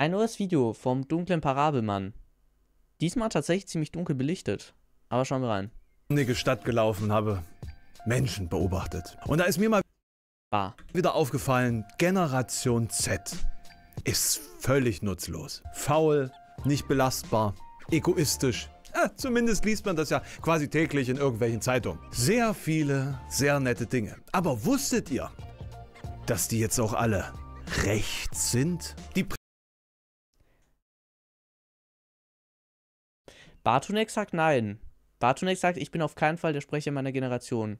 Ein neues Video vom dunklen Parabelmann. Diesmal tatsächlich ziemlich dunkel belichtet. Aber schauen wir rein. Innige Stadt gelaufen habe, Menschen beobachtet. Und da ist mir mal Bar. wieder aufgefallen, Generation Z ist völlig nutzlos. Faul, nicht belastbar, egoistisch. Ja, zumindest liest man das ja quasi täglich in irgendwelchen Zeitungen. Sehr viele, sehr nette Dinge. Aber wusstet ihr, dass die jetzt auch alle rechts sind? Die Bartunek sagt nein. Bartunek sagt, ich bin auf keinen Fall der Sprecher meiner Generation.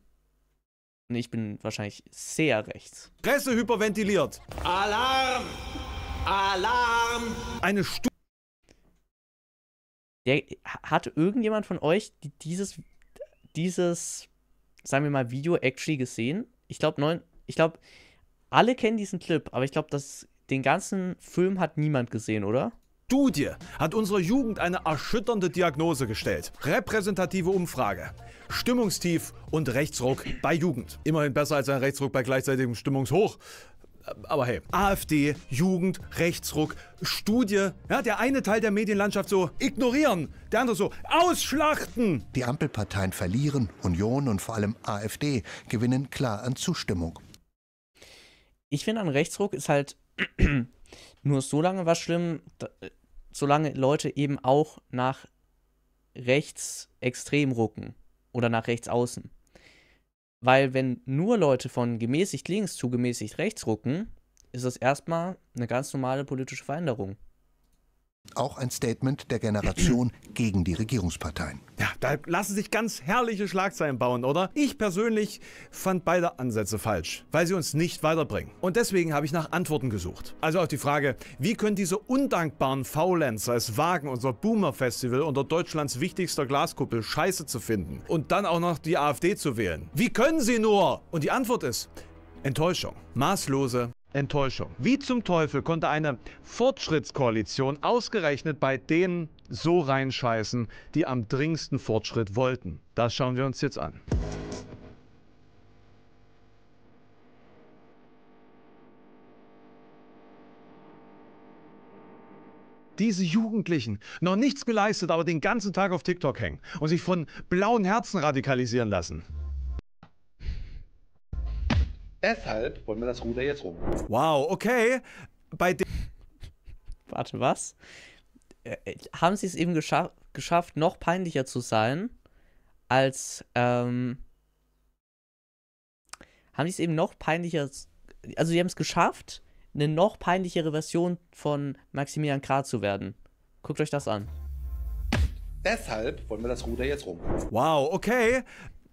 Und ich bin wahrscheinlich sehr rechts. Presse hyperventiliert. Alarm! Alarm! Eine Stu der, hat irgendjemand von euch dieses, dieses, sagen wir mal, Video actually gesehen? Ich glaube, neun, ich glaube, alle kennen diesen Clip, aber ich glaube, den ganzen Film hat niemand gesehen, oder? Studie hat unserer Jugend eine erschütternde Diagnose gestellt. Repräsentative Umfrage. Stimmungstief und Rechtsruck bei Jugend. Immerhin besser als ein Rechtsruck bei gleichzeitigem Stimmungshoch. Aber hey, AfD, Jugend, Rechtsruck, Studie. Ja, der eine Teil der Medienlandschaft so ignorieren, der andere so ausschlachten. Die Ampelparteien verlieren, Union und vor allem AfD gewinnen klar an Zustimmung. Ich finde, ein Rechtsruck ist halt nur so lange was schlimm, solange Leute eben auch nach rechts extrem rucken oder nach rechts außen. Weil wenn nur Leute von gemäßigt links zu gemäßigt rechts rucken, ist das erstmal eine ganz normale politische Veränderung. Auch ein Statement der Generation gegen die Regierungsparteien. Ja, da lassen sich ganz herrliche Schlagzeilen bauen, oder? Ich persönlich fand beide Ansätze falsch, weil sie uns nicht weiterbringen. Und deswegen habe ich nach Antworten gesucht. Also auf die Frage, wie können diese undankbaren Faulenzer es wagen, unser Boomer-Festival unter Deutschlands wichtigster Glaskuppel scheiße zu finden und dann auch noch die AfD zu wählen? Wie können sie nur? Und die Antwort ist Enttäuschung. Maßlose Enttäuschung. Wie zum Teufel konnte eine Fortschrittskoalition ausgerechnet bei denen so reinscheißen, die am dringendsten Fortschritt wollten? Das schauen wir uns jetzt an. diese Jugendlichen noch nichts geleistet, aber den ganzen Tag auf TikTok hängen und sich von blauen Herzen radikalisieren lassen. Deshalb wollen wir das Ruder jetzt rum. Wow, okay. Bei dem. Warte, was? Äh, äh, haben sie es eben gescha geschafft, noch peinlicher zu sein, als. Ähm, haben sie es eben noch peinlicher. Also, sie haben es geschafft, eine noch peinlichere Version von Maximilian Krah zu werden. Guckt euch das an. Deshalb wollen wir das Ruder jetzt rum. Wow, okay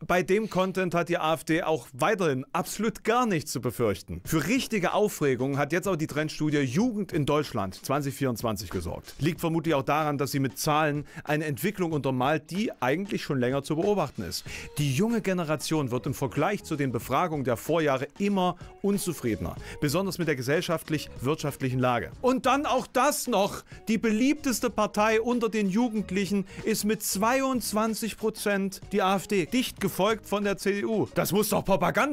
bei dem Content hat die AfD auch weiterhin absolut gar nichts zu befürchten. Für richtige Aufregung hat jetzt auch die Trendstudie Jugend in Deutschland 2024 gesorgt. Liegt vermutlich auch daran, dass sie mit Zahlen eine Entwicklung untermalt, die eigentlich schon länger zu beobachten ist. Die junge Generation wird im Vergleich zu den Befragungen der Vorjahre immer unzufriedener, besonders mit der gesellschaftlich-wirtschaftlichen Lage. Und dann auch das noch. Die beliebteste Partei unter den Jugendlichen ist mit 22 Prozent die AfD. Dicht gefolgt gefolgt von der CDU. Das muss doch Propaganda.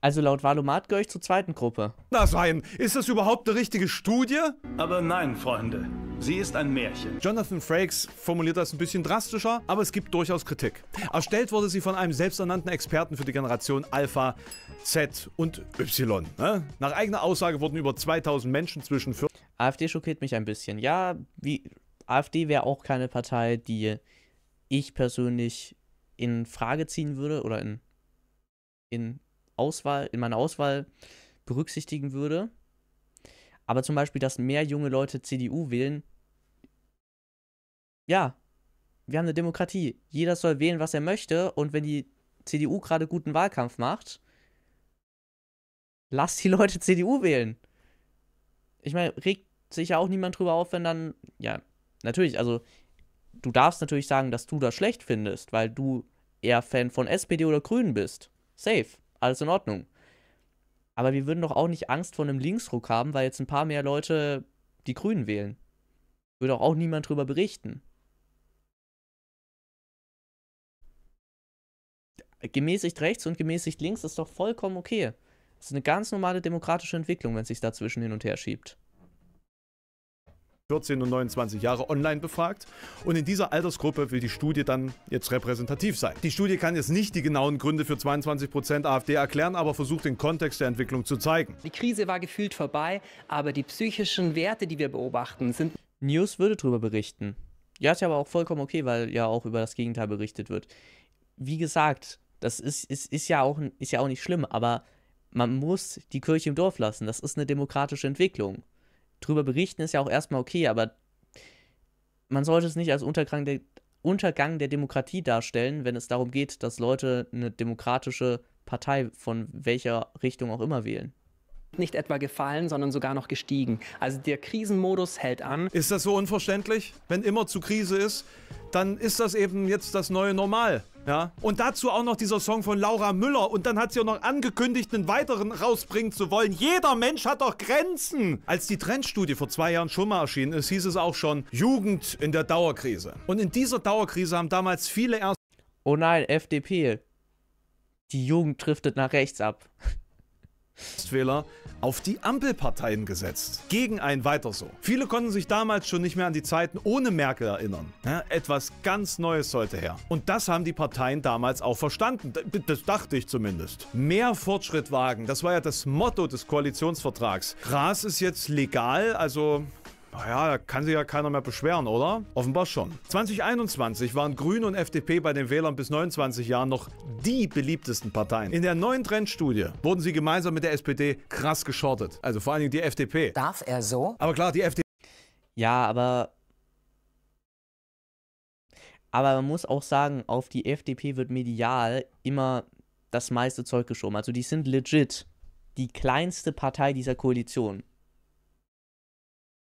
Also laut Valomat gehöre ich zur zweiten Gruppe. Na sein, ist das überhaupt eine richtige Studie? Aber nein, Freunde, sie ist ein Märchen. Jonathan Frakes formuliert das ein bisschen drastischer, aber es gibt durchaus Kritik. Erstellt wurde sie von einem selbsternannten Experten für die Generation Alpha, Z und Y. Ne? Nach eigener Aussage wurden über 2000 Menschen zwischen... AfD schockiert mich ein bisschen. Ja, wie AfD wäre auch keine Partei, die ich persönlich in Frage ziehen würde oder in, in Auswahl, in meiner Auswahl berücksichtigen würde. Aber zum Beispiel, dass mehr junge Leute CDU wählen, ja, wir haben eine Demokratie. Jeder soll wählen, was er möchte. Und wenn die CDU gerade guten Wahlkampf macht, lasst die Leute CDU wählen. Ich meine, regt sich ja auch niemand drüber auf, wenn dann, ja, natürlich, also du darfst natürlich sagen, dass du das schlecht findest, weil du eher Fan von SPD oder Grünen bist. Safe, alles in Ordnung. Aber wir würden doch auch nicht Angst vor einem Linksruck haben, weil jetzt ein paar mehr Leute die Grünen wählen. Würde auch niemand drüber berichten. Gemäßigt rechts und gemäßigt links ist doch vollkommen okay. Das ist eine ganz normale demokratische Entwicklung, wenn es sich dazwischen hin und her schiebt. 14 und 29 Jahre online befragt. Und in dieser Altersgruppe will die Studie dann jetzt repräsentativ sein. Die Studie kann jetzt nicht die genauen Gründe für 22 Prozent AfD erklären, aber versucht den Kontext der Entwicklung zu zeigen. Die Krise war gefühlt vorbei, aber die psychischen Werte, die wir beobachten, sind. News würde darüber berichten. Ja, ist ja aber auch vollkommen okay, weil ja auch über das Gegenteil berichtet wird. Wie gesagt, das ist, ist, ist, ja, auch, ist ja auch nicht schlimm, aber man muss die Kirche im Dorf lassen. Das ist eine demokratische Entwicklung drüber berichten ist ja auch erstmal okay, aber man sollte es nicht als Untergang der, Untergang der Demokratie darstellen, wenn es darum geht, dass Leute eine demokratische Partei von welcher Richtung auch immer wählen nicht etwa gefallen, sondern sogar noch gestiegen. Also der Krisenmodus hält an. Ist das so unverständlich? Wenn immer zu Krise ist, dann ist das eben jetzt das neue Normal. Ja? Und dazu auch noch dieser Song von Laura Müller. Und dann hat sie auch noch angekündigt, einen weiteren rausbringen zu wollen. Jeder Mensch hat doch Grenzen. Als die Trendstudie vor zwei Jahren schon mal erschienen ist, hieß es auch schon Jugend in der Dauerkrise. Und in dieser Dauerkrise haben damals viele erst. Oh nein, FDP. Die Jugend driftet nach rechts ab. Wähler auf die Ampelparteien gesetzt. Gegen ein Weiter so. Viele konnten sich damals schon nicht mehr an die Zeiten ohne Merkel erinnern. Ja, etwas ganz Neues sollte her. Und das haben die Parteien damals auch verstanden. Das dachte ich zumindest. Mehr Fortschritt wagen, das war ja das Motto des Koalitionsvertrags. Gras ist jetzt legal, also naja, da kann sich ja keiner mehr beschweren, oder? Offenbar schon. 2021 waren Grüne und FDP bei den Wählern bis 29 Jahren noch die beliebtesten Parteien. In der neuen Trendstudie wurden sie gemeinsam mit der SPD krass geschortet. Also vor allen Dingen die FDP. Darf er so? Aber klar, die FDP. Ja, aber. Aber man muss auch sagen, auf die FDP wird medial immer das meiste Zeug geschoben. Also die sind legit die kleinste Partei dieser Koalition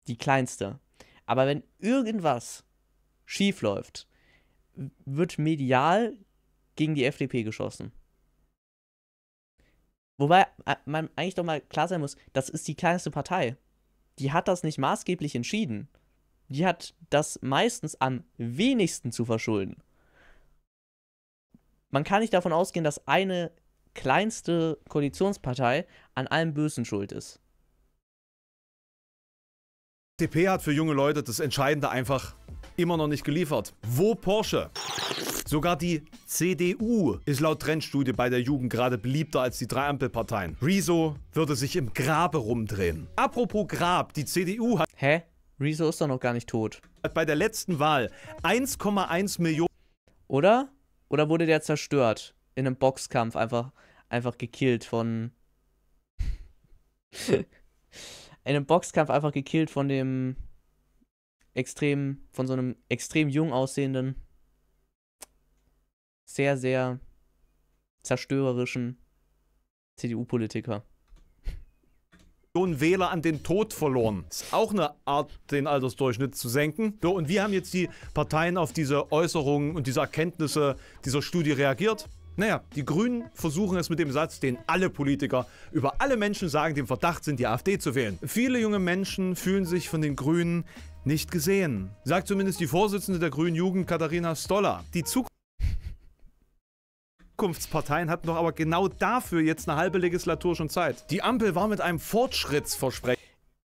die kleinste. Aber wenn irgendwas schief läuft, wird medial gegen die FDP geschossen. Wobei äh, man eigentlich doch mal klar sein muss, das ist die kleinste Partei. Die hat das nicht maßgeblich entschieden. Die hat das meistens am wenigsten zu verschulden. Man kann nicht davon ausgehen, dass eine kleinste Koalitionspartei an allem Bösen schuld ist. TP hat für junge Leute das Entscheidende einfach immer noch nicht geliefert. Wo Porsche? Sogar die CDU ist laut Trendstudie bei der Jugend gerade beliebter als die drei Ampelparteien. Rezo würde sich im Grabe rumdrehen. Apropos Grab, die CDU hat... Hä? Rezo ist doch noch gar nicht tot. Hat bei der letzten Wahl 1,1 Millionen... Oder? Oder wurde der zerstört? In einem Boxkampf einfach, einfach gekillt von... in einem Boxkampf einfach gekillt von dem extrem, von so einem extrem jung aussehenden, sehr, sehr zerstörerischen CDU-Politiker. Millionen Wähler an den Tod verloren. Ist auch eine Art, den Altersdurchschnitt zu senken. So, und wie haben jetzt die Parteien auf diese Äußerungen und diese Erkenntnisse dieser Studie reagiert? Naja, die Grünen versuchen es mit dem Satz, den alle Politiker über alle Menschen sagen, dem Verdacht sind, die AfD zu wählen. Viele junge Menschen fühlen sich von den Grünen nicht gesehen. Sagt zumindest die Vorsitzende der Grünen Jugend, Katharina Stoller. Die Zukunftsparteien hatten doch aber genau dafür jetzt eine halbe Legislatur schon Zeit. Die Ampel war mit einem Fortschrittsversprechen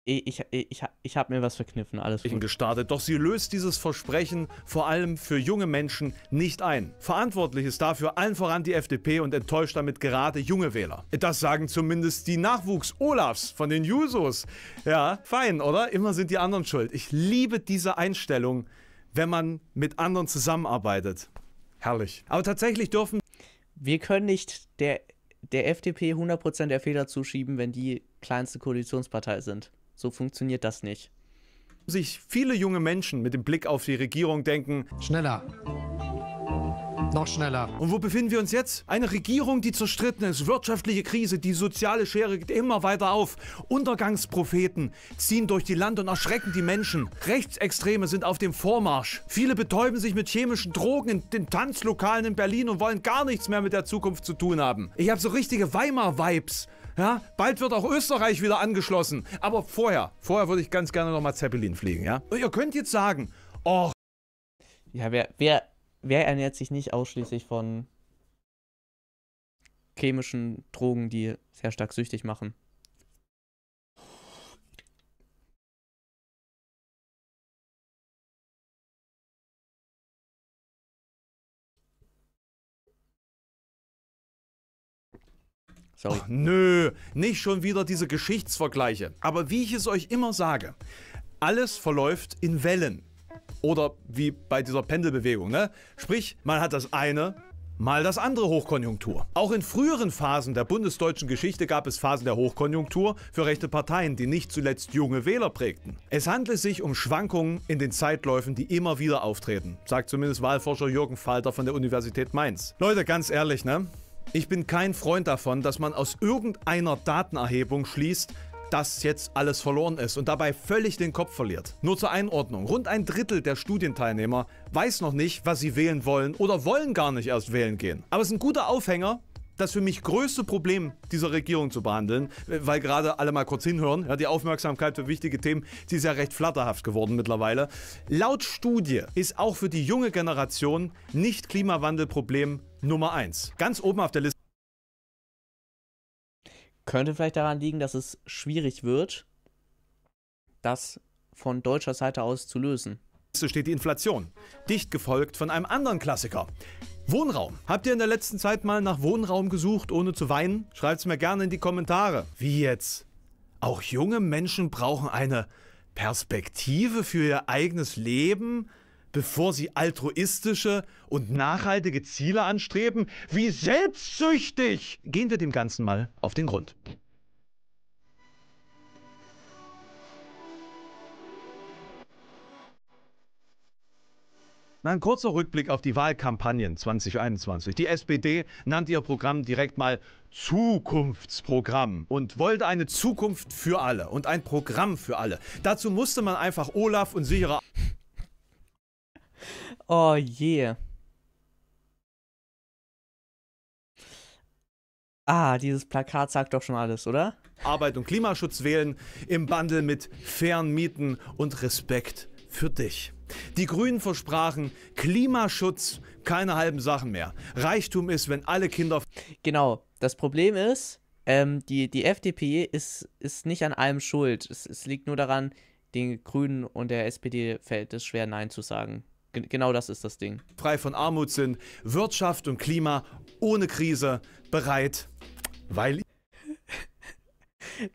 Eh, eh, ich, ich, ich habe mir was verkniffen, alles gut. gestartet, doch sie löst dieses Versprechen vor allem für junge Menschen nicht ein. Verantwortlich ist dafür allen voran die FDP und enttäuscht damit gerade junge Wähler. Das sagen zumindest die Nachwuchs-Olafs von den Jusos. Ja, fein, oder? Immer sind die anderen schuld. Ich liebe diese Einstellung, wenn man mit anderen zusammenarbeitet. Herrlich. Aber tatsächlich dürfen... Wir können nicht der, der FDP 100% der Fehler zuschieben, wenn die kleinste Koalitionspartei sind. So funktioniert das nicht. Sich viele junge Menschen mit dem Blick auf die Regierung denken: Schneller! Noch schneller. Und wo befinden wir uns jetzt? Eine Regierung, die zerstritten ist, wirtschaftliche Krise, die soziale Schere geht immer weiter auf. Untergangspropheten ziehen durch die Land und erschrecken die Menschen. Rechtsextreme sind auf dem Vormarsch. Viele betäuben sich mit chemischen Drogen in den Tanzlokalen in Berlin und wollen gar nichts mehr mit der Zukunft zu tun haben. Ich habe so richtige Weimar-Vibes ja, bald wird auch Österreich wieder angeschlossen. Aber vorher, vorher würde ich ganz gerne nochmal Zeppelin fliegen, ja? Und ihr könnt jetzt sagen, oh. Ja, wer, wer, wer ernährt sich nicht ausschließlich von chemischen Drogen, die sehr stark süchtig machen? Sorry. Och, nö, nicht schon wieder diese Geschichtsvergleiche. Aber wie ich es euch immer sage, alles verläuft in Wellen. Oder wie bei dieser Pendelbewegung, ne? Sprich, man hat das eine, mal das andere Hochkonjunktur. Auch in früheren Phasen der bundesdeutschen Geschichte gab es Phasen der Hochkonjunktur für rechte Parteien, die nicht zuletzt junge Wähler prägten. Es handelt sich um Schwankungen in den Zeitläufen, die immer wieder auftreten, sagt zumindest Wahlforscher Jürgen Falter von der Universität Mainz. Leute, ganz ehrlich, ne? Ich bin kein Freund davon, dass man aus irgendeiner Datenerhebung schließt, dass jetzt alles verloren ist und dabei völlig den Kopf verliert. Nur zur Einordnung, rund ein Drittel der Studienteilnehmer weiß noch nicht, was sie wählen wollen oder wollen gar nicht erst wählen gehen. Aber es ist ein guter Aufhänger, das für mich größte Problem dieser Regierung zu behandeln, weil gerade alle mal kurz hinhören, ja, die Aufmerksamkeit für wichtige Themen, die ist ja recht flatterhaft geworden mittlerweile. Laut Studie ist auch für die junge Generation nicht Klimawandelproblem Nummer 1. Ganz oben auf der Liste. Könnte vielleicht daran liegen, dass es schwierig wird, das von deutscher Seite aus zu lösen. So steht die Inflation, dicht gefolgt von einem anderen Klassiker. Wohnraum. Habt ihr in der letzten Zeit mal nach Wohnraum gesucht, ohne zu weinen? Schreibt es mir gerne in die Kommentare. Wie jetzt? Auch junge Menschen brauchen eine Perspektive für ihr eigenes Leben? bevor sie altruistische und nachhaltige Ziele anstreben? Wie selbstsüchtig! Gehen wir dem Ganzen mal auf den Grund. Ein kurzer Rückblick auf die Wahlkampagnen 2021. Die SPD nannte ihr Programm direkt mal Zukunftsprogramm und wollte eine Zukunft für alle und ein Programm für alle. Dazu musste man einfach Olaf und sichere oh je. Ah, dieses Plakat sagt doch schon alles, oder? Arbeit und Klimaschutz wählen im Bundle mit fairen Mieten und Respekt für dich. Die Grünen versprachen Klimaschutz, keine halben Sachen mehr. Reichtum ist, wenn alle Kinder. Genau, das Problem ist, ähm, die, die FDP ist, ist nicht an allem schuld. Es, es liegt nur daran, den Grünen und der SPD fällt es schwer, Nein zu sagen. G genau das ist das Ding. Frei von Armut sind, Wirtschaft und Klima ohne Krise bereit, weil.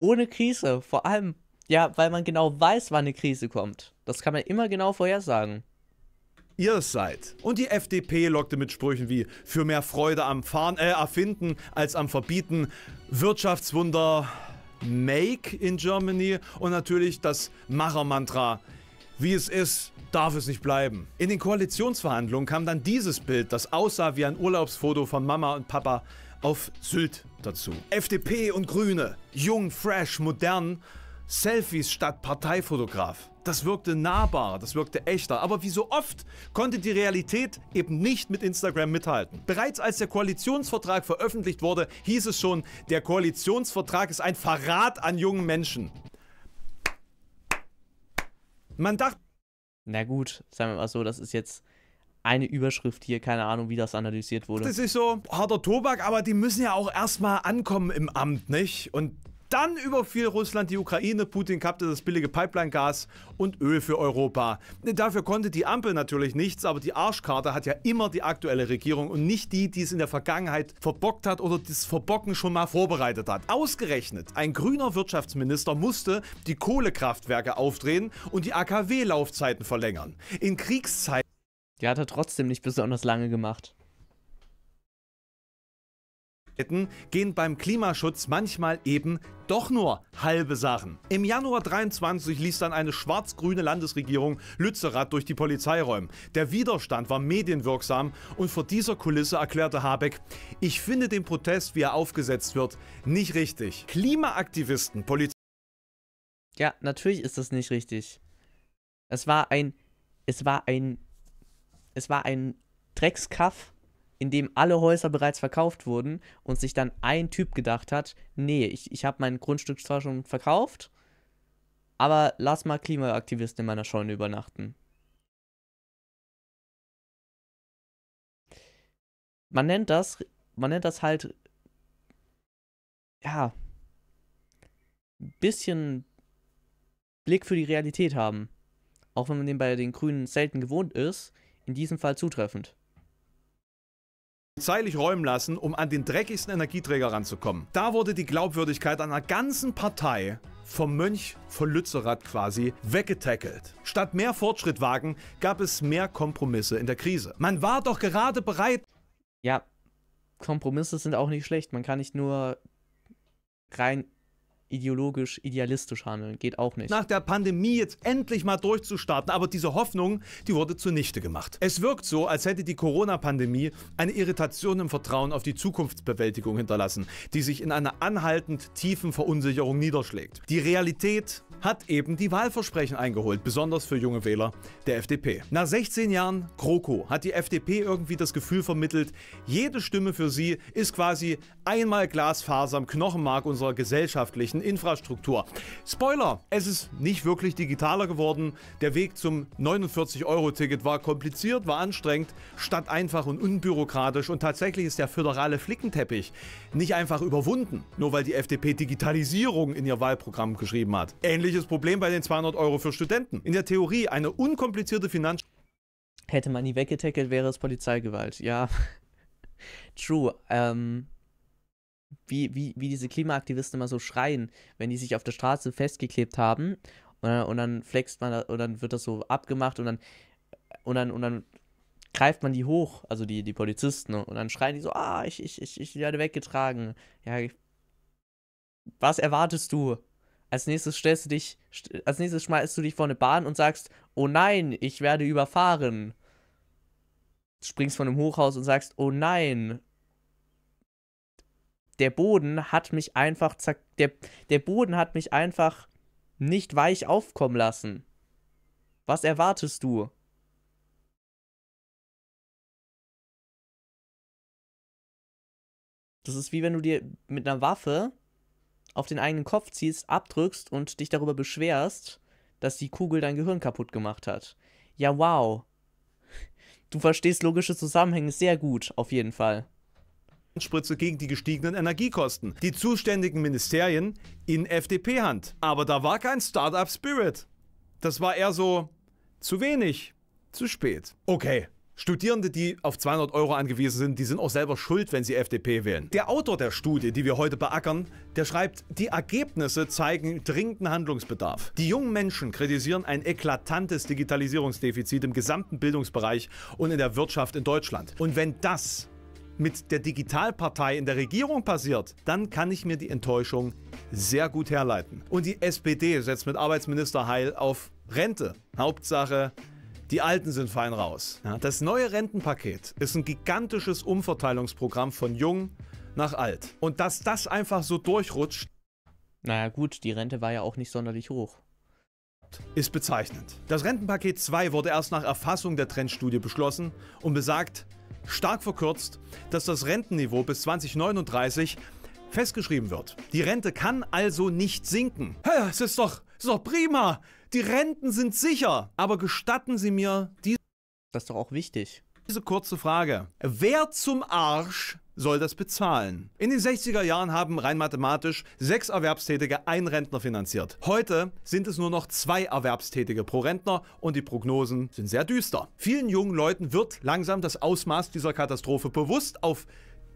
ohne Krise, vor allem. Ja, weil man genau weiß, wann eine Krise kommt. Das kann man immer genau vorhersagen ihr seid. Und die FDP lockte mit Sprüchen wie für mehr Freude am Fahren, äh, Erfinden als am Verbieten, Wirtschaftswunder Make in Germany und natürlich das Machermantra wie es ist, darf es nicht bleiben. In den Koalitionsverhandlungen kam dann dieses Bild, das aussah wie ein Urlaubsfoto von Mama und Papa auf Sylt dazu. FDP und Grüne, jung, fresh, modern, Selfies statt Parteifotograf. Das wirkte nahbar, das wirkte echter, aber wie so oft konnte die Realität eben nicht mit Instagram mithalten. Bereits als der Koalitionsvertrag veröffentlicht wurde, hieß es schon, der Koalitionsvertrag ist ein Verrat an jungen Menschen. Man dachte. Na gut, sagen wir mal so, das ist jetzt eine Überschrift hier, keine Ahnung, wie das analysiert wurde. Das ist so harter Tobak, aber die müssen ja auch erstmal ankommen im Amt, nicht? Und dann überfiel Russland die Ukraine, Putin kappte das billige Pipeline-Gas und Öl für Europa. Dafür konnte die Ampel natürlich nichts, aber die Arschkarte hat ja immer die aktuelle Regierung und nicht die, die es in der Vergangenheit verbockt hat oder das Verbocken schon mal vorbereitet hat. Ausgerechnet, ein grüner Wirtschaftsminister musste die Kohlekraftwerke aufdrehen und die AKW-Laufzeiten verlängern. In Kriegszeiten... Die hat er trotzdem nicht besonders lange gemacht gehen beim Klimaschutz manchmal eben doch nur halbe Sachen. Im Januar 23 ließ dann eine schwarz-grüne Landesregierung Lützerath durch die Polizei räumen. Der Widerstand war medienwirksam und vor dieser Kulisse erklärte Habeck, ich finde den Protest, wie er aufgesetzt wird, nicht richtig. Klimaaktivisten, Polizei... Ja, natürlich ist das nicht richtig. Es war ein... Es war ein... Es war ein Dreckskaff in dem alle Häuser bereits verkauft wurden und sich dann ein Typ gedacht hat, nee, ich, ich habe mein Grundstück zwar schon verkauft, aber lass mal Klimaaktivisten in meiner Scheune übernachten. Man nennt das, man nennt das halt, ja, bisschen Blick für die Realität haben. Auch wenn man den bei den Grünen selten gewohnt ist, in diesem Fall zutreffend polizeilich räumen lassen, um an den dreckigsten Energieträger ranzukommen. Da wurde die Glaubwürdigkeit einer ganzen Partei vom Mönch von Lützerath quasi weggetackelt. Statt mehr Fortschritt wagen, gab es mehr Kompromisse in der Krise. Man war doch gerade bereit. Ja, Kompromisse sind auch nicht schlecht. Man kann nicht nur rein ideologisch, idealistisch handeln. Geht auch nicht. Nach der Pandemie jetzt endlich mal durchzustarten, aber diese Hoffnung, die wurde zunichte gemacht. Es wirkt so, als hätte die Corona-Pandemie eine Irritation im Vertrauen auf die Zukunftsbewältigung hinterlassen, die sich in einer anhaltend tiefen Verunsicherung niederschlägt. Die Realität hat eben die Wahlversprechen eingeholt, besonders für junge Wähler der FDP. Nach 16 Jahren Kroko hat die FDP irgendwie das Gefühl vermittelt, jede Stimme für sie ist quasi einmal Glasfaser im Knochenmark unserer gesellschaftlichen Infrastruktur. Spoiler, es ist nicht wirklich digitaler geworden. Der Weg zum 49-Euro-Ticket war kompliziert, war anstrengend, statt einfach und unbürokratisch und tatsächlich ist der föderale Flickenteppich nicht einfach überwunden, nur weil die FDP Digitalisierung in ihr Wahlprogramm geschrieben hat. Ähnlich ähnliches Problem bei den 200 Euro für Studenten. In der Theorie eine unkomplizierte Finanz... Hätte man die weggetackelt, wäre es Polizeigewalt. Ja, true. Ähm, wie, wie, wie diese Klimaaktivisten immer so schreien, wenn die sich auf der Straße festgeklebt haben und, dann, und dann flext man und dann wird das so abgemacht und dann und dann und dann greift man die hoch, also die, die Polizisten, und dann schreien die so, ah, ich, ich, ich, ich werde weggetragen. Ja, was erwartest du? Als nächstes stellst du dich, als nächstes schmeißt du dich vor eine Bahn und sagst, oh nein, ich werde überfahren. Springst von einem Hochhaus und sagst, oh nein. Der Boden hat mich einfach zack, der, der Boden hat mich einfach nicht weich aufkommen lassen. Was erwartest du? Das ist wie wenn du dir mit einer Waffe auf den eigenen Kopf ziehst, abdrückst und dich darüber beschwerst, dass die Kugel dein Gehirn kaputt gemacht hat. Ja, wow. Du verstehst logische Zusammenhänge sehr gut, auf jeden Fall. Spritze gegen die gestiegenen Energiekosten. Die zuständigen Ministerien in FDP-Hand. Aber da war kein Startup-Spirit. Das war eher so zu wenig, zu spät. Okay, Studierende, die auf 200 Euro angewiesen sind, die sind auch selber schuld, wenn sie FDP wählen. Der Autor der Studie, die wir heute beackern, der schreibt, die Ergebnisse zeigen dringenden Handlungsbedarf. Die jungen Menschen kritisieren ein eklatantes Digitalisierungsdefizit im gesamten Bildungsbereich und in der Wirtschaft in Deutschland. Und wenn das mit der Digitalpartei in der Regierung passiert, dann kann ich mir die Enttäuschung sehr gut herleiten. Und die SPD setzt mit Arbeitsminister Heil auf Rente. Hauptsache, die Alten sind fein raus. Das neue Rentenpaket ist ein gigantisches Umverteilungsprogramm von Jung nach Alt. Und dass das einfach so durchrutscht. Naja gut, die Rente war ja auch nicht sonderlich hoch ist bezeichnend. Das Rentenpaket 2 wurde erst nach Erfassung der Trendstudie beschlossen und besagt, stark verkürzt, dass das Rentenniveau bis 2039 festgeschrieben wird. Die Rente kann also nicht sinken. Hä, Es ist doch, ist doch prima. Die Renten sind sicher. Aber gestatten Sie mir diese... Das ist doch auch wichtig. Diese kurze Frage. Wer zum Arsch soll das bezahlen. In den 60er Jahren haben rein mathematisch sechs Erwerbstätige einen Rentner finanziert. Heute sind es nur noch zwei Erwerbstätige pro Rentner und die Prognosen sind sehr düster. Vielen jungen Leuten wird langsam das Ausmaß dieser Katastrophe bewusst, auf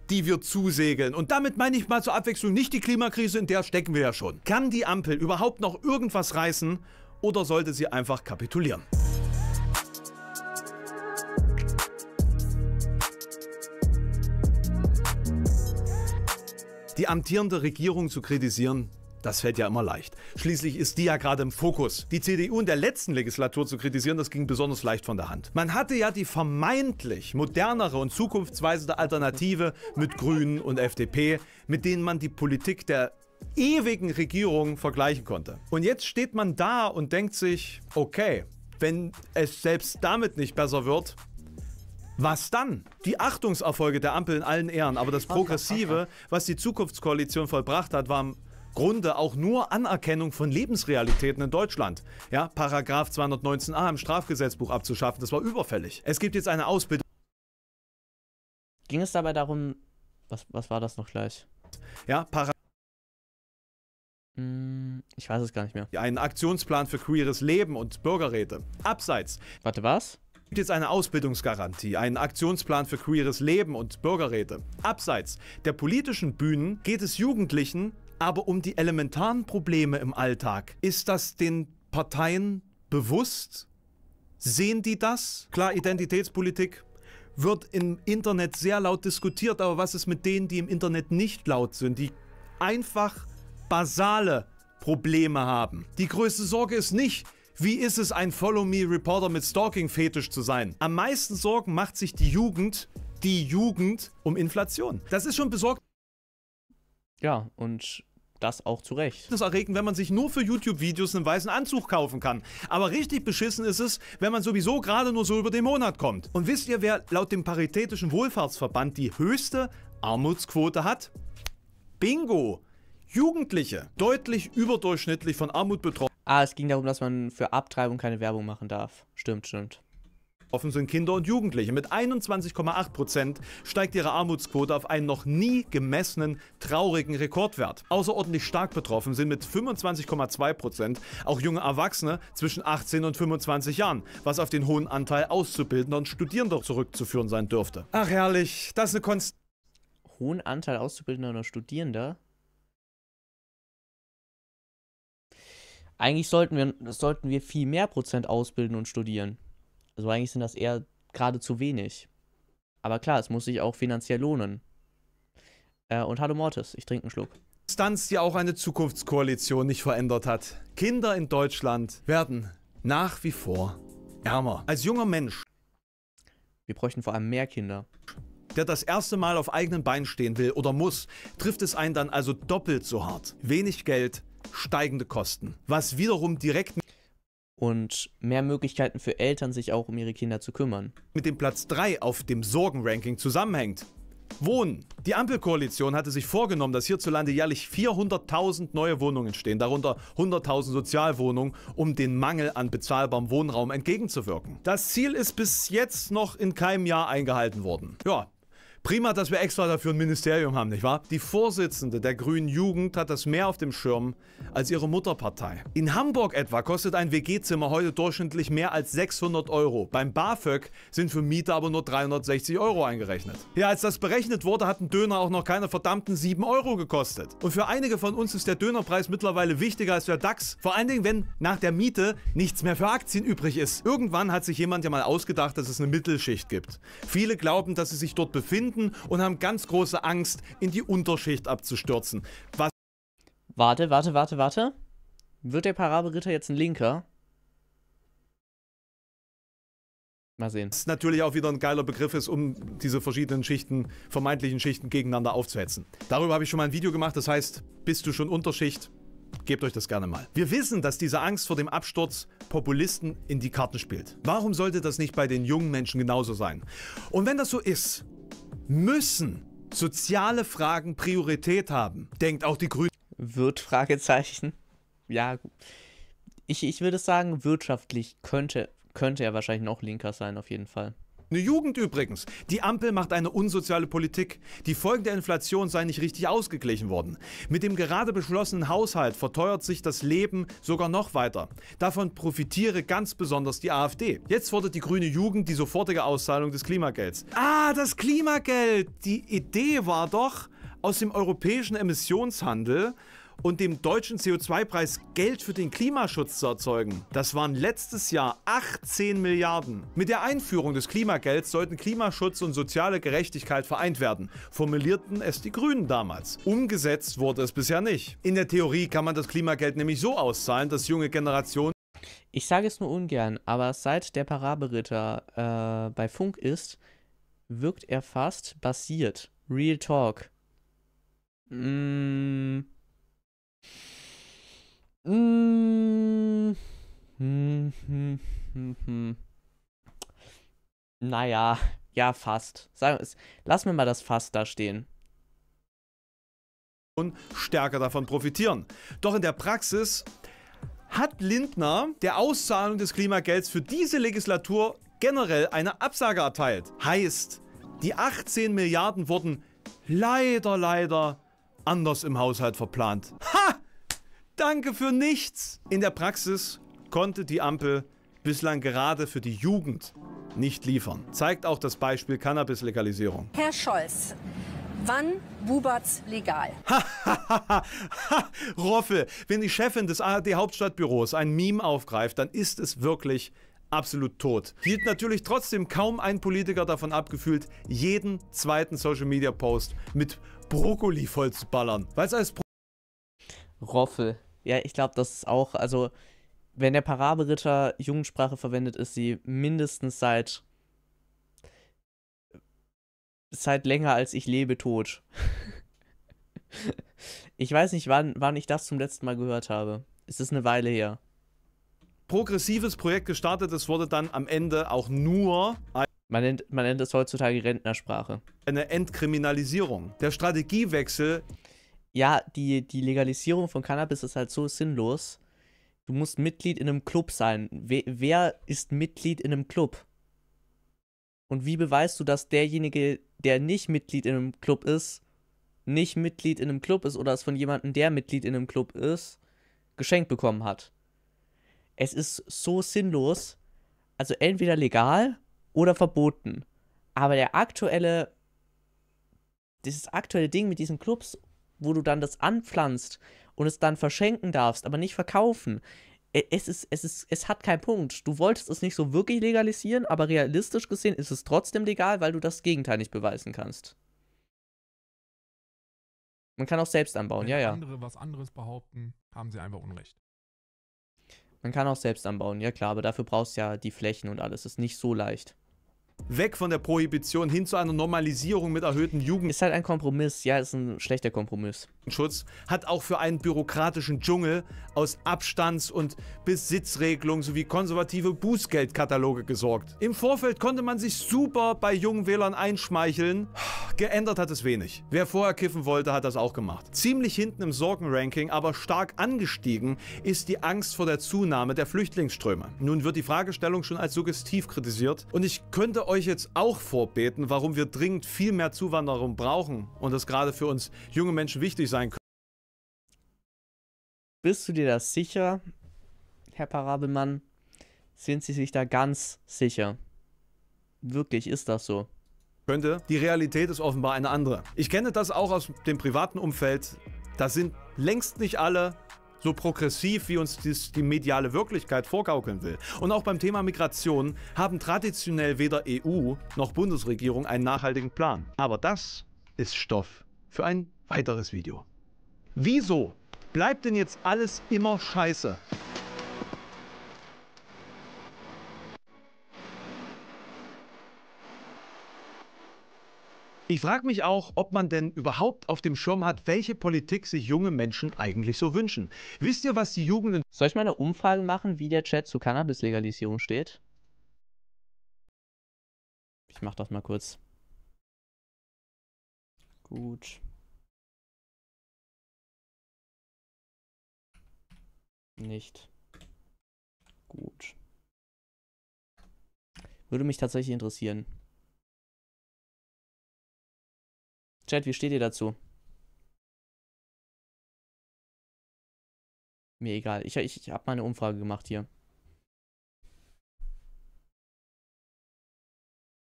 die wir zusegeln. Und damit meine ich mal zur Abwechslung nicht die Klimakrise, in der stecken wir ja schon. Kann die Ampel überhaupt noch irgendwas reißen, oder sollte sie einfach kapitulieren? Die amtierende Regierung zu kritisieren, das fällt ja immer leicht. Schließlich ist die ja gerade im Fokus. Die CDU in der letzten Legislatur zu kritisieren, das ging besonders leicht von der Hand. Man hatte ja die vermeintlich modernere und zukunftsweisende Alternative mit Grünen und FDP, mit denen man die Politik der ewigen Regierungen vergleichen konnte. Und jetzt steht man da und denkt sich, okay, wenn es selbst damit nicht besser wird, was dann? Die Achtungserfolge der Ampel in allen Ehren, aber das Progressive, was die Zukunftskoalition vollbracht hat, war im Grunde auch nur Anerkennung von Lebensrealitäten in Deutschland. Ja, Paragraph 219a im Strafgesetzbuch abzuschaffen, das war überfällig. Es gibt jetzt eine Ausbildung. Ging es dabei darum, was, was war das noch gleich? Ja, Paragraph hm, ich weiß es gar nicht mehr. Einen Aktionsplan für queeres Leben und Bürgerräte. Abseits. Warte, was? gibt jetzt eine Ausbildungsgarantie, einen Aktionsplan für queeres Leben und Bürgerräte. Abseits der politischen Bühnen geht es Jugendlichen aber um die elementaren Probleme im Alltag. Ist das den Parteien bewusst? Sehen die das? Klar, Identitätspolitik wird im Internet sehr laut diskutiert, aber was ist mit denen, die im Internet nicht laut sind, die einfach basale Probleme haben. Die größte Sorge ist nicht, wie ist es, ein Follow-Me-Reporter mit Stalking-Fetisch zu sein? Am meisten Sorgen macht sich die Jugend, die Jugend, um Inflation. Das ist schon besorgt. Ja, und das auch zu Recht. Das erregen, wenn man sich nur für YouTube-Videos einen weißen Anzug kaufen kann. Aber richtig beschissen ist es, wenn man sowieso gerade nur so über den Monat kommt. Und wisst ihr, wer laut dem Paritätischen Wohlfahrtsverband die höchste Armutsquote hat? Bingo! Jugendliche deutlich überdurchschnittlich von Armut betroffen. Ah, es ging darum, dass man für Abtreibung keine Werbung machen darf. Stimmt, stimmt. Offen sind Kinder und Jugendliche. Mit 21,8 steigt ihre Armutsquote auf einen noch nie gemessenen traurigen Rekordwert. Außerordentlich stark betroffen sind mit 25,2 auch junge Erwachsene zwischen 18 und 25 Jahren, was auf den hohen Anteil Auszubildender und Studierender zurückzuführen sein dürfte. Ach herrlich, das ist eine Konst... Hohen Anteil Auszubildender und Studierender? Eigentlich sollten wir, sollten wir viel mehr Prozent ausbilden und studieren. Also eigentlich sind das eher gerade zu wenig. Aber klar, es muss sich auch finanziell lohnen. Äh, und hallo Mortis, ich trinke einen Schluck. Instanz, die auch eine Zukunftskoalition nicht verändert hat. Kinder in Deutschland werden nach wie vor ärmer. Als junger Mensch. Wir bräuchten vor allem mehr Kinder. Der das erste Mal auf eigenen Beinen stehen will oder muss, trifft es einen dann also doppelt so hart. Wenig Geld, steigende Kosten, was wiederum direkt und mehr Möglichkeiten für Eltern, sich auch um ihre Kinder zu kümmern. Mit dem Platz 3 auf dem Sorgenranking zusammenhängt. Wohnen. Die Ampelkoalition hatte sich vorgenommen, dass hierzulande jährlich 400.000 neue Wohnungen stehen, darunter 100.000 Sozialwohnungen, um den Mangel an bezahlbarem Wohnraum entgegenzuwirken. Das Ziel ist bis jetzt noch in keinem Jahr eingehalten worden. Ja, Prima, dass wir extra dafür ein Ministerium haben, nicht wahr? Die Vorsitzende der Grünen Jugend hat das mehr auf dem Schirm als ihre Mutterpartei. In Hamburg etwa kostet ein WG-Zimmer heute durchschnittlich mehr als 600 Euro. Beim BAföG sind für Mieter aber nur 360 Euro eingerechnet. Ja, als das berechnet wurde, hat ein Döner auch noch keine verdammten 7 Euro gekostet. Und für einige von uns ist der Dönerpreis mittlerweile wichtiger als der DAX. Vor allen Dingen, wenn nach der Miete nichts mehr für Aktien übrig ist. Irgendwann hat sich jemand ja mal ausgedacht, dass es eine Mittelschicht gibt. Viele glauben, dass sie sich dort befinden verschwinden und haben ganz große Angst, in die Unterschicht abzustürzen. Was warte, warte, warte, warte. Wird der Parabelritter jetzt ein Linker? Mal sehen. Was natürlich auch wieder ein geiler Begriff ist, um diese verschiedenen Schichten, vermeintlichen Schichten gegeneinander aufzuhetzen. Darüber habe ich schon mal ein Video gemacht, das heißt, bist du schon Unterschicht? Gebt euch das gerne mal. Wir wissen, dass diese Angst vor dem Absturz Populisten in die Karten spielt. Warum sollte das nicht bei den jungen Menschen genauso sein? Und wenn das so ist, müssen soziale Fragen Priorität haben, denkt auch die Grünen. Wird Fragezeichen. Ja, ich, ich würde sagen, wirtschaftlich könnte, könnte er wahrscheinlich noch linker sein, auf jeden Fall. Eine Jugend übrigens. Die Ampel macht eine unsoziale Politik. Die Folgen der Inflation seien nicht richtig ausgeglichen worden. Mit dem gerade beschlossenen Haushalt verteuert sich das Leben sogar noch weiter. Davon profitiere ganz besonders die AfD. Jetzt fordert die grüne Jugend die sofortige Auszahlung des Klimagelds. Ah, das Klimageld! Die Idee war doch, aus dem europäischen Emissionshandel und dem deutschen CO2-Preis Geld für den Klimaschutz zu erzeugen. Das waren letztes Jahr 18 Milliarden. Mit der Einführung des Klimagelds sollten Klimaschutz und soziale Gerechtigkeit vereint werden, formulierten es die Grünen damals. Umgesetzt wurde es bisher nicht. In der Theorie kann man das Klimageld nämlich so auszahlen, dass junge Generationen ich sage es nur ungern, aber seit der Parabelritter äh, bei Funk ist, wirkt er fast basiert. Real Talk. Mm, Mm. Naja, ja, fast. Lass mir mal das fast da stehen Und stärker davon profitieren. Doch in der Praxis hat Lindner der Auszahlung des Klimagelds für diese Legislatur generell eine Absage erteilt. Heißt, die 18 Milliarden wurden leider, leider anders im Haushalt verplant. Ha! Danke für nichts! In der Praxis konnte die Ampel bislang gerade für die Jugend nicht liefern. Zeigt auch das Beispiel Cannabis-Legalisierung. Herr Scholz, Wann Buberts legal? Roffel, wenn die Chefin des ARD Hauptstadtbüros ein Meme aufgreift, dann ist es wirklich absolut tot. Hielt natürlich trotzdem kaum ein Politiker davon abgefühlt, jeden zweiten Social Media Post mit Brokkoli voll zu ballern. Weil es als Bro Roffel. Ja, ich glaube, das ist auch, also wenn der Parabelritter Jugendsprache verwendet, ist sie mindestens seit seit länger als ich lebe tot. ich weiß nicht, wann, wann ich das zum letzten Mal gehört habe. Es ist eine Weile her progressives Projekt gestartet. Es wurde dann am Ende auch nur man nennt, man nennt es heutzutage Rentnersprache. Eine Entkriminalisierung. Der Strategiewechsel. Ja, die, die Legalisierung von Cannabis ist halt so sinnlos. Du musst Mitglied in einem Club sein. We wer ist Mitglied in einem Club? Und wie beweist du, dass derjenige, der nicht Mitglied in einem Club ist, nicht Mitglied in einem Club ist oder es von jemandem, der Mitglied in einem Club ist, geschenkt bekommen hat? Es ist so sinnlos. Also entweder legal oder verboten. Aber der aktuelle, dieses aktuelle Ding mit diesen Clubs, wo du dann das anpflanzt und es dann verschenken darfst, aber nicht verkaufen. E, es ist, es ist, es hat keinen Punkt. Du wolltest es nicht so wirklich legalisieren, aber realistisch gesehen ist es trotzdem legal, weil du das Gegenteil nicht beweisen kannst. Man kann auch selbst anbauen, Wenn ja, ja. Andere was anderes behaupten, haben sie einfach Unrecht. Man kann auch selbst anbauen, ja klar, aber dafür brauchst du ja die Flächen und alles. Ist nicht so leicht weg von der Prohibition hin zu einer Normalisierung mit erhöhten Jugend. Ist halt ein Kompromiss, ja, ist ein schlechter Kompromiss. Schutz hat auch für einen bürokratischen Dschungel aus Abstands- und Besitzregelungen sowie konservative Bußgeldkataloge gesorgt. Im Vorfeld konnte man sich super bei jungen Wählern einschmeicheln. Geändert hat es wenig. Wer vorher kiffen wollte, hat das auch gemacht. Ziemlich hinten im Sorgenranking, aber stark angestiegen ist die Angst vor der Zunahme der Flüchtlingsströme. Nun wird die Fragestellung schon als suggestiv kritisiert und ich könnte euch jetzt auch vorbeten, warum wir dringend viel mehr Zuwanderung brauchen und das gerade für uns junge Menschen wichtig sein könnte. Bist du dir da sicher, Herr Parabelmann? Sind Sie sich da ganz sicher? Wirklich ist das so? Könnte. Die Realität ist offenbar eine andere. Ich kenne das auch aus dem privaten Umfeld. Da sind längst nicht alle so progressiv, wie uns dies, die mediale Wirklichkeit vorgaukeln will. Und auch beim Thema Migration haben traditionell weder EU noch Bundesregierung einen nachhaltigen Plan. Aber das ist Stoff für ein weiteres Video. Wieso bleibt denn jetzt alles immer scheiße? Ich frage mich auch, ob man denn überhaupt auf dem Schirm hat, welche Politik sich junge Menschen eigentlich so wünschen. Wisst ihr, was die Jugend... Soll ich mal eine Umfrage machen, wie der Chat zur Cannabis-Legalisierung steht? Ich mach das mal kurz. Gut. Nicht. Gut. Würde mich tatsächlich interessieren. Chat, wie steht ihr dazu? Mir egal. Ich, ich, ich habe mal eine Umfrage gemacht hier.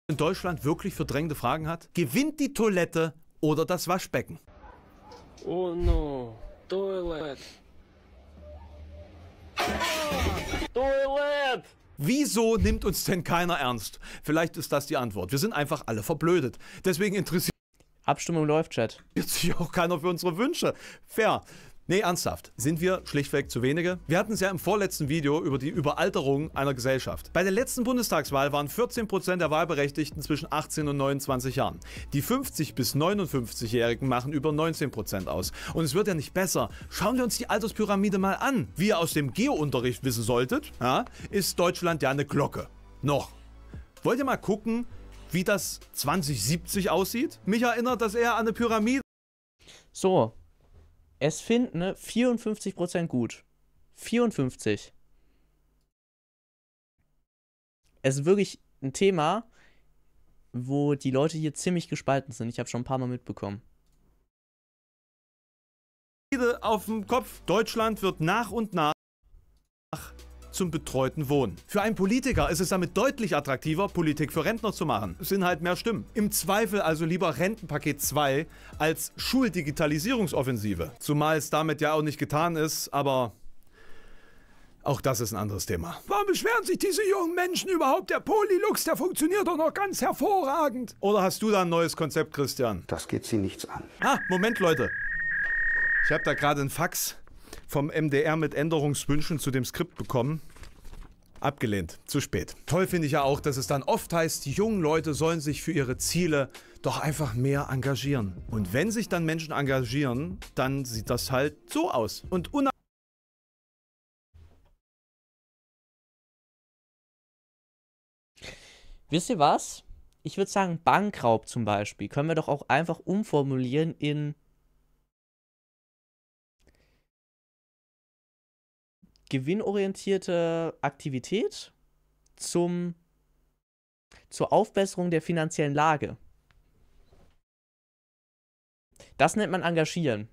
In Deutschland wirklich verdrängende Fragen hat? Gewinnt die Toilette oder das Waschbecken? Oh no, Toilette. Toilette! Wieso nimmt uns denn keiner ernst? Vielleicht ist das die Antwort. Wir sind einfach alle verblödet. Deswegen interessiert Abstimmung läuft, Chat. Jetzt hier auch keiner für unsere Wünsche. Fair. Nee, ernsthaft. Sind wir schlichtweg zu wenige? Wir hatten es ja im vorletzten Video über die Überalterung einer Gesellschaft. Bei der letzten Bundestagswahl waren 14% der Wahlberechtigten zwischen 18 und 29 Jahren. Die 50- bis 59-Jährigen machen über 19% aus. Und es wird ja nicht besser. Schauen wir uns die Alterspyramide mal an. Wie ihr aus dem Geounterricht wissen solltet, ja, ist Deutschland ja eine Glocke. Noch. Wollt ihr mal gucken, wie das 2070 aussieht. Mich erinnert das eher an eine Pyramide. So, es finden ne, 54% gut. 54. Es ist wirklich ein Thema, wo die Leute hier ziemlich gespalten sind. Ich habe schon ein paar Mal mitbekommen. Auf dem Kopf. Deutschland wird nach und nach zum betreuten Wohnen. Für einen Politiker ist es damit deutlich attraktiver, Politik für Rentner zu machen. Es sind halt mehr Stimmen. Im Zweifel also lieber Rentenpaket 2 als Schuldigitalisierungsoffensive. Zumal es damit ja auch nicht getan ist, aber auch das ist ein anderes Thema. Warum beschweren sich diese jungen Menschen überhaupt? Der Polilux, der funktioniert doch noch ganz hervorragend. Oder hast du da ein neues Konzept, Christian? Das geht sie nichts an. Ah, Moment, Leute. Ich habe da gerade einen Fax vom MDR mit Änderungswünschen zu dem Skript bekommen. Abgelehnt. Zu spät. Toll finde ich ja auch, dass es dann oft heißt, die jungen Leute sollen sich für ihre Ziele doch einfach mehr engagieren. Und wenn sich dann Menschen engagieren, dann sieht das halt so aus. Und Wisst ihr was? Ich würde sagen, Bankraub zum Beispiel können wir doch auch einfach umformulieren in gewinnorientierte Aktivität zum, zur Aufbesserung der finanziellen Lage. Das nennt man engagieren.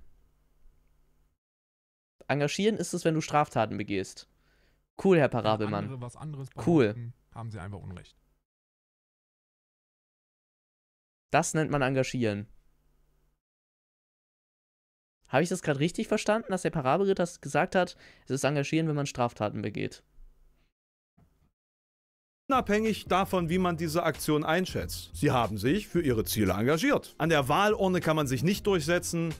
Engagieren ist es, wenn du Straftaten begehst. Cool, Herr Parabelmann. Andere was anderes cool. Haben Sie einfach Unrecht. Das nennt man engagieren. Habe ich das gerade richtig verstanden, dass der Parabelritter gesagt hat, es ist engagieren, wenn man Straftaten begeht? Unabhängig davon, wie man diese Aktion einschätzt. Sie haben sich für ihre Ziele engagiert. An der Wahlurne kann man sich nicht durchsetzen.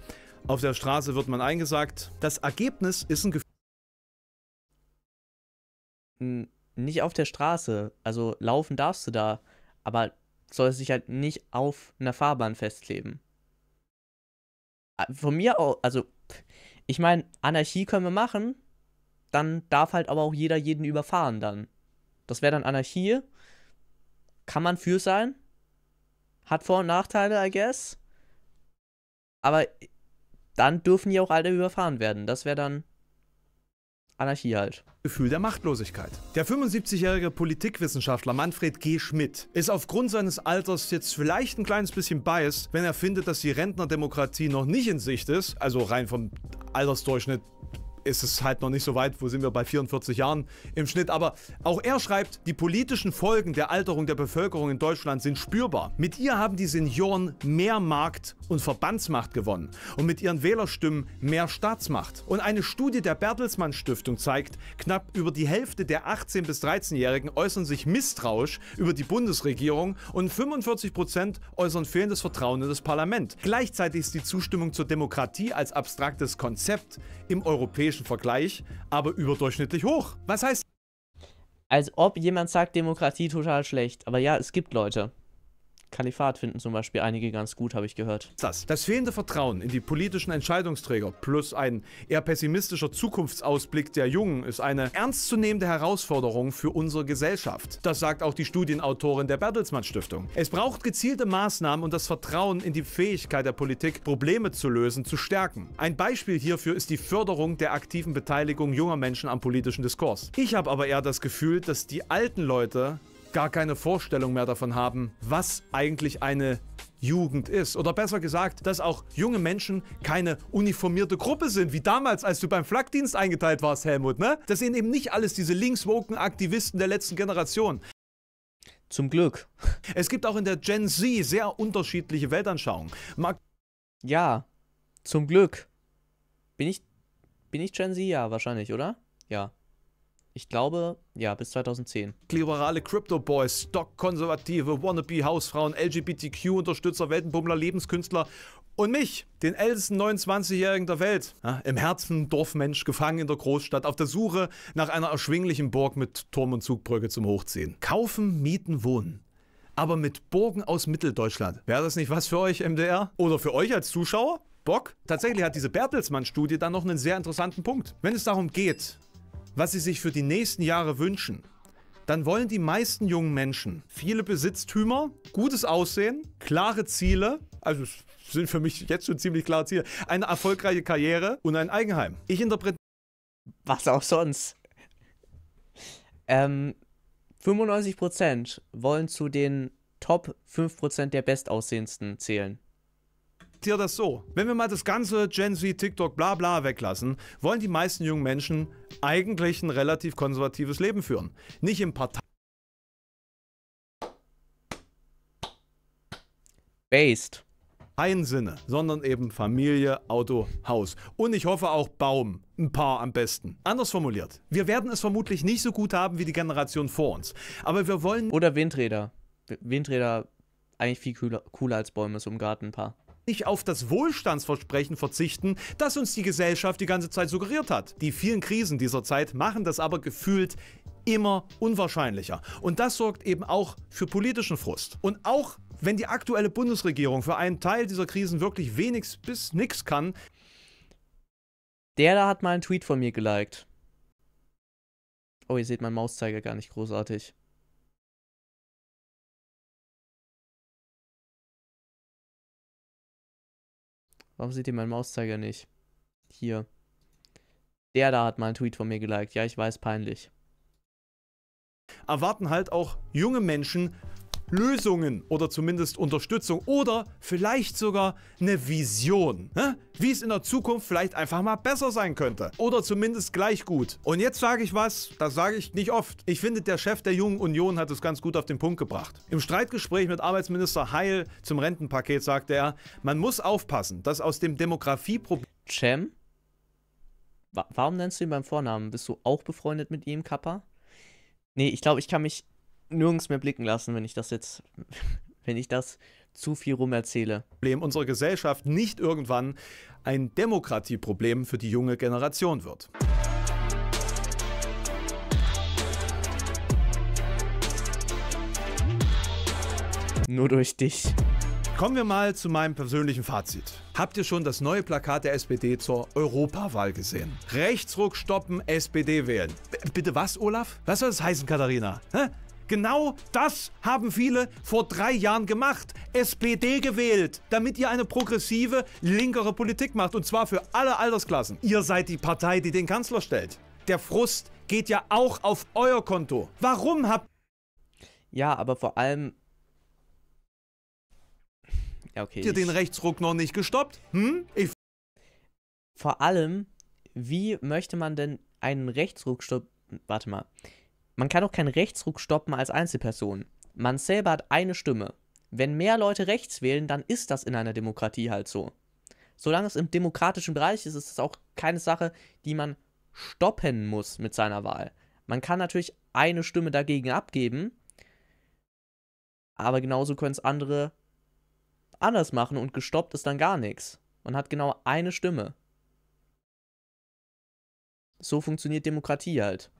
Auf der Straße wird man eingesagt. Das Ergebnis ist ein Gefühl. Hm, nicht auf der Straße. Also laufen darfst du da. Aber soll es sich halt nicht auf einer Fahrbahn festkleben von mir aus, also ich meine, Anarchie können wir machen, dann darf halt aber auch jeder jeden überfahren dann. Das wäre dann Anarchie. Kann man für sein. Hat Vor- und Nachteile, I guess. Aber dann dürfen ja auch alle überfahren werden. Das wäre dann Anarchie halt. Gefühl der Machtlosigkeit. Der 75-jährige Politikwissenschaftler Manfred G. Schmidt ist aufgrund seines Alters jetzt vielleicht ein kleines bisschen biased, wenn er findet, dass die Rentnerdemokratie noch nicht in Sicht ist, also rein vom Altersdurchschnitt ist es halt noch nicht so weit, wo sind wir bei 44 Jahren im Schnitt. Aber auch er schreibt, die politischen Folgen der Alterung der Bevölkerung in Deutschland sind spürbar. Mit ihr haben die Senioren mehr Markt und Verbandsmacht gewonnen und mit ihren Wählerstimmen mehr Staatsmacht. Und eine Studie der Bertelsmann Stiftung zeigt, knapp über die Hälfte der 18- bis 13-Jährigen äußern sich misstrauisch über die Bundesregierung und 45% Prozent äußern fehlendes Vertrauen in das Parlament. Gleichzeitig ist die Zustimmung zur Demokratie als abstraktes Konzept im europäischen europäischen Vergleich, aber überdurchschnittlich hoch. Was heißt... Als ob jemand sagt, Demokratie total schlecht. Aber ja, es gibt Leute. Kalifat finden zum Beispiel einige ganz gut, habe ich gehört. Das, das fehlende Vertrauen in die politischen Entscheidungsträger plus ein eher pessimistischer Zukunftsausblick der Jungen ist eine ernstzunehmende Herausforderung für unsere Gesellschaft. Das sagt auch die Studienautorin der Bertelsmann Stiftung. Es braucht gezielte Maßnahmen um das Vertrauen in die Fähigkeit der Politik, Probleme zu lösen, zu stärken. Ein Beispiel hierfür ist die Förderung der aktiven Beteiligung junger Menschen am politischen Diskurs. Ich habe aber eher das Gefühl, dass die alten Leute gar keine Vorstellung mehr davon haben, was eigentlich eine Jugend ist. Oder besser gesagt, dass auch junge Menschen keine uniformierte Gruppe sind, wie damals, als du beim Flakdienst eingeteilt warst, Helmut, ne? Das sind eben nicht alles diese linkswoken Aktivisten der letzten Generation. Zum Glück. Es gibt auch in der Gen Z sehr unterschiedliche Weltanschauungen. Mag ja, zum Glück. Bin ich, bin ich Gen Z? Ja, wahrscheinlich, oder? Ja. Ich glaube, ja, bis 2010. Liberale Crypto Boys, Stock-Konservative, Wannabe-Hausfrauen, LGBTQ-Unterstützer, Weltenbummler, Lebenskünstler und mich, den ältesten 29-Jährigen der Welt. Ja, Im Herzen Dorfmensch, gefangen in der Großstadt, auf der Suche nach einer erschwinglichen Burg mit Turm und Zugbrücke zum Hochziehen. Kaufen, mieten, wohnen. Aber mit Burgen aus Mitteldeutschland. Wäre das nicht was für euch, MDR? Oder für euch als Zuschauer? Bock? Tatsächlich hat diese Bertelsmann-Studie dann noch einen sehr interessanten Punkt. Wenn es darum geht, was sie sich für die nächsten Jahre wünschen, dann wollen die meisten jungen Menschen viele Besitztümer, gutes Aussehen, klare Ziele, also sind für mich jetzt schon ziemlich klare Ziele, eine erfolgreiche Karriere und ein Eigenheim. Ich interpretiere. Was auch sonst. Ähm, 95% wollen zu den Top 5% der Bestaussehendsten zählen interpretiere das so. Wenn wir mal das ganze Gen Z, TikTok, bla bla weglassen, wollen die meisten jungen Menschen eigentlich ein relativ konservatives Leben führen. Nicht im Partei. Based. Kein Sinne, sondern eben Familie, Auto, Haus. Und ich hoffe auch Baum. Ein paar am besten. Anders formuliert. Wir werden es vermutlich nicht so gut haben wie die Generation vor uns. Aber wir wollen. Oder Windräder. Windräder eigentlich viel cooler, cooler als Bäume, so im Garten ein paar nicht auf das Wohlstandsversprechen verzichten, das uns die Gesellschaft die ganze Zeit suggeriert hat. Die vielen Krisen dieser Zeit machen das aber gefühlt immer unwahrscheinlicher. Und das sorgt eben auch für politischen Frust. Und auch wenn die aktuelle Bundesregierung für einen Teil dieser Krisen wirklich wenig bis nichts kann. Der da hat mal einen Tweet von mir geliked. Oh, ihr seht meinen Mauszeiger gar nicht großartig. Warum seht ihr meinen Mauszeiger nicht? Hier. Der da hat mal einen Tweet von mir geliked. Ja, ich weiß, peinlich. Erwarten halt auch junge Menschen Lösungen oder zumindest Unterstützung oder vielleicht sogar eine Vision, ne? wie es in der Zukunft vielleicht einfach mal besser sein könnte oder zumindest gleich gut. Und jetzt sage ich was, das sage ich nicht oft. Ich finde, der Chef der Jungen Union hat es ganz gut auf den Punkt gebracht. Im Streitgespräch mit Arbeitsminister Heil zum Rentenpaket sagte er, man muss aufpassen, dass aus dem Demografieproblem... Cem? Warum nennst du ihn beim Vornamen? Bist du auch befreundet mit ihm, Kappa? Nee, ich glaube, ich kann mich nirgends mehr blicken lassen, wenn ich das jetzt, wenn ich das zu viel rumerzähle. Problem unserer Gesellschaft nicht irgendwann ein Demokratieproblem für die junge Generation wird. Nur durch dich. Kommen wir mal zu meinem persönlichen Fazit. Habt ihr schon das neue Plakat der SPD zur Europawahl gesehen? Rechtsruck stoppen, SPD wählen. B bitte was, Olaf? Was soll das heißen, Katharina? Hä? Genau das haben viele vor drei Jahren gemacht. SPD gewählt, damit ihr eine progressive, linkere Politik macht. Und zwar für alle Altersklassen. Ihr seid die Partei, die den Kanzler stellt. Der Frust geht ja auch auf euer Konto. Warum habt... Ja, aber vor allem... Ja, okay. ihr den Rechtsruck noch nicht gestoppt? Hm? Ich... Vor allem, wie möchte man denn einen Rechtsruck stoppen? Warte mal. Man kann auch keinen Rechtsruck stoppen als Einzelperson. Man selber hat eine Stimme. Wenn mehr Leute rechts wählen, dann ist das in einer Demokratie halt so. Solange es im demokratischen Bereich ist, ist es auch keine Sache, die man stoppen muss mit seiner Wahl. Man kann natürlich eine Stimme dagegen abgeben, aber genauso können es andere anders machen und gestoppt ist dann gar nichts. Man hat genau eine Stimme. So funktioniert Demokratie halt.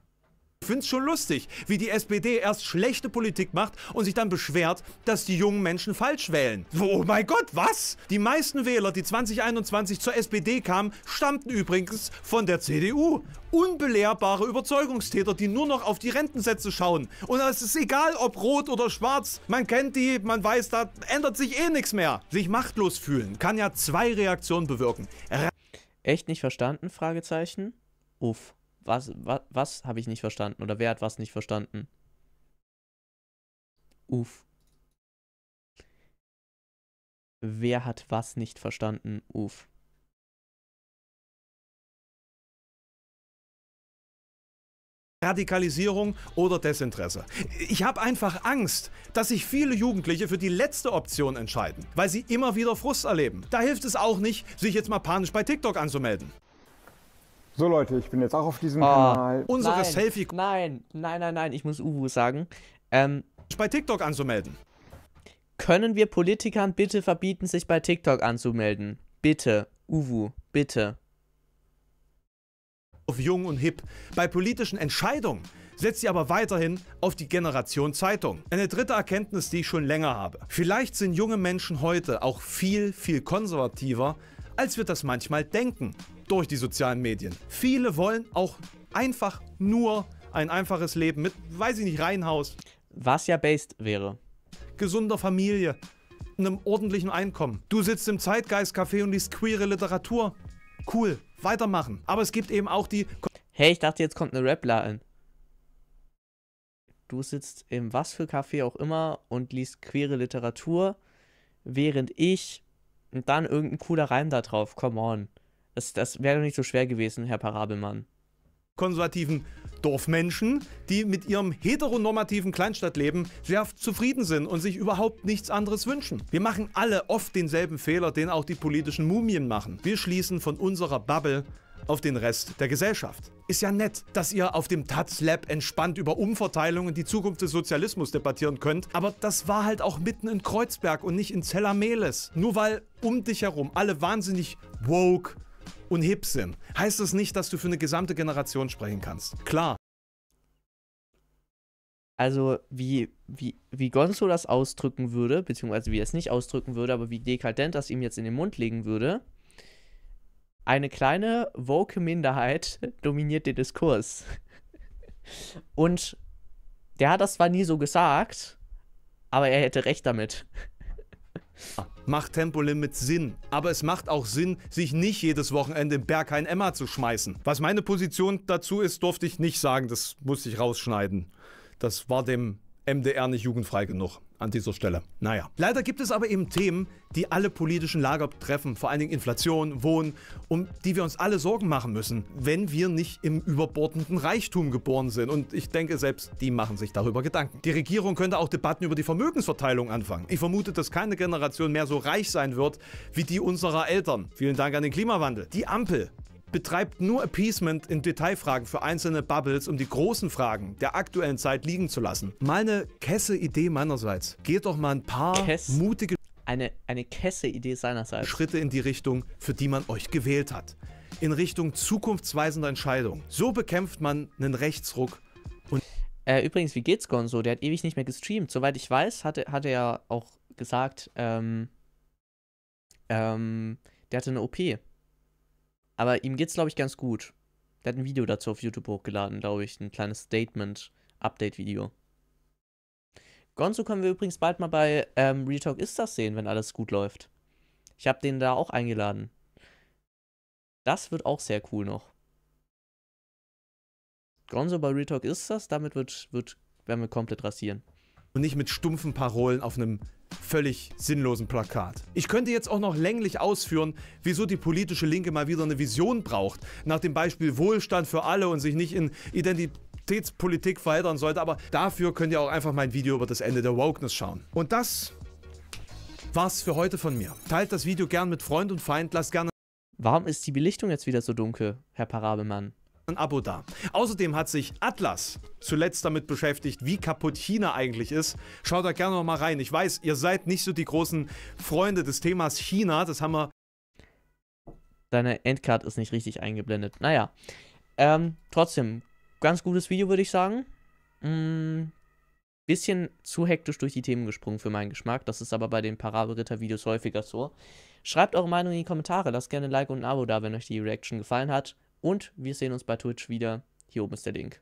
Ich finde es schon lustig, wie die SPD erst schlechte Politik macht und sich dann beschwert, dass die jungen Menschen falsch wählen. Oh mein Gott, was? Die meisten Wähler, die 2021 zur SPD kamen, stammten übrigens von der CDU. Unbelehrbare Überzeugungstäter, die nur noch auf die Rentensätze schauen. Und es ist egal, ob rot oder schwarz. Man kennt die, man weiß, da ändert sich eh nichts mehr. Sich machtlos fühlen kann ja zwei Reaktionen bewirken. Echt nicht verstanden? Fragezeichen. Uff. Was, was, was habe ich nicht verstanden? Oder wer hat was nicht verstanden? Uff. Wer hat was nicht verstanden? Uff. Radikalisierung oder Desinteresse. Ich habe einfach Angst, dass sich viele Jugendliche für die letzte Option entscheiden, weil sie immer wieder Frust erleben. Da hilft es auch nicht, sich jetzt mal panisch bei TikTok anzumelden. So Leute, ich bin jetzt auch auf diesem ah, Kanal. Unsere nein, Selfie. Nein, nein, nein, nein, ich muss Uwu sagen. Ähm, bei TikTok anzumelden. Können wir Politikern bitte verbieten, sich bei TikTok anzumelden? Bitte, Uwu, bitte. Auf jung und hip. Bei politischen Entscheidungen setzt sie aber weiterhin auf die Generation Zeitung. Eine dritte Erkenntnis, die ich schon länger habe. Vielleicht sind junge Menschen heute auch viel, viel konservativer, als wir das manchmal denken durch die sozialen Medien. Viele wollen auch einfach nur ein einfaches Leben mit, weiß ich nicht, Reihenhaus. Was ja based wäre. Gesunder Familie, einem ordentlichen Einkommen. Du sitzt im Zeitgeist-Café und liest queere Literatur. Cool, weitermachen. Aber es gibt eben auch die... Hey, ich dachte, jetzt kommt eine Rap-Line. Du sitzt im was für Café auch immer und liest queere Literatur, während ich... Und dann irgendein cooler Reim da drauf, come on. Das, das wäre doch nicht so schwer gewesen, Herr Parabelmann. Konservativen Dorfmenschen, die mit ihrem heteronormativen Kleinstadtleben sehr zufrieden sind und sich überhaupt nichts anderes wünschen. Wir machen alle oft denselben Fehler, den auch die politischen Mumien machen. Wir schließen von unserer Bubble auf den Rest der Gesellschaft. Ist ja nett, dass ihr auf dem taz entspannt über Umverteilungen die Zukunft des Sozialismus debattieren könnt, aber das war halt auch mitten in Kreuzberg und nicht in Zellameles. Nur weil um dich herum alle wahnsinnig woke, und hip sind, heißt das nicht, dass du für eine gesamte Generation sprechen kannst. Klar. Also, wie, wie, wie Gonzo das ausdrücken würde, beziehungsweise wie er es nicht ausdrücken würde, aber wie dekadent das ihm jetzt in den Mund legen würde, eine kleine woke Minderheit dominiert den Diskurs. Und der hat das zwar nie so gesagt, aber er hätte recht damit. Ah macht Tempolimit Sinn. Aber es macht auch Sinn, sich nicht jedes Wochenende im Berghain Emma zu schmeißen. Was meine Position dazu ist, durfte ich nicht sagen. Das musste ich rausschneiden. Das war dem MDR nicht jugendfrei genug an dieser Stelle. Naja. Leider gibt es aber eben Themen, die alle politischen Lager treffen, vor allen Dingen Inflation, Wohnen, um die wir uns alle Sorgen machen müssen, wenn wir nicht im überbordenden Reichtum geboren sind. Und ich denke, selbst die machen sich darüber Gedanken. Die Regierung könnte auch Debatten über die Vermögensverteilung anfangen. Ich vermute, dass keine Generation mehr so reich sein wird wie die unserer Eltern. Vielen Dank an den Klimawandel. Die Ampel betreibt nur Appeasement in Detailfragen für einzelne Bubbles, um die großen Fragen der aktuellen Zeit liegen zu lassen. Meine eine Kesse-Idee meinerseits. Geht doch mal ein paar Kess. mutige eine, eine Kesse-Idee seinerseits. Schritte in die Richtung, für die man euch gewählt hat. In Richtung zukunftsweisender Entscheidungen. So bekämpft man einen Rechtsruck und äh, übrigens, wie geht's Gonzo? Der hat ewig nicht mehr gestreamt. Soweit ich weiß, hatte, hat er ja auch gesagt, ähm, ähm, der hatte eine OP. Aber ihm geht's, glaube ich, ganz gut. Der hat ein Video dazu auf YouTube hochgeladen, glaube ich. Ein kleines Statement-Update-Video. Gonzo können wir übrigens bald mal bei ähm, Retalk ist das sehen, wenn alles gut läuft. Ich habe den da auch eingeladen. Das wird auch sehr cool noch. Gonzo bei Retalk ist das, damit wird, wird, werden wir komplett rasieren und nicht mit stumpfen Parolen auf einem völlig sinnlosen Plakat. Ich könnte jetzt auch noch länglich ausführen, wieso die politische Linke mal wieder eine Vision braucht, nach dem Beispiel Wohlstand für alle und sich nicht in Identitätspolitik verheddern sollte, aber dafür könnt ihr auch einfach mein Video über das Ende der Wokeness schauen. Und das war's für heute von mir. Teilt das Video gern mit Freund und Feind, lasst gerne... Warum ist die Belichtung jetzt wieder so dunkel, Herr Parabelmann? ein Abo da. Außerdem hat sich Atlas zuletzt damit beschäftigt, wie kaputt China eigentlich ist. Schaut da gerne nochmal rein. Ich weiß, ihr seid nicht so die großen Freunde des Themas China. Das haben wir. Deine Endcard ist nicht richtig eingeblendet. Naja. Ähm, trotzdem, ganz gutes Video, würde ich sagen. Mm, bisschen zu hektisch durch die Themen gesprungen für meinen Geschmack. Das ist aber bei den Parabelritter-Videos häufiger so. Schreibt eure Meinung in die Kommentare, lasst gerne ein Like und ein Abo da, wenn euch die Reaction gefallen hat. Und wir sehen uns bei Twitch wieder. Hier oben ist der Link.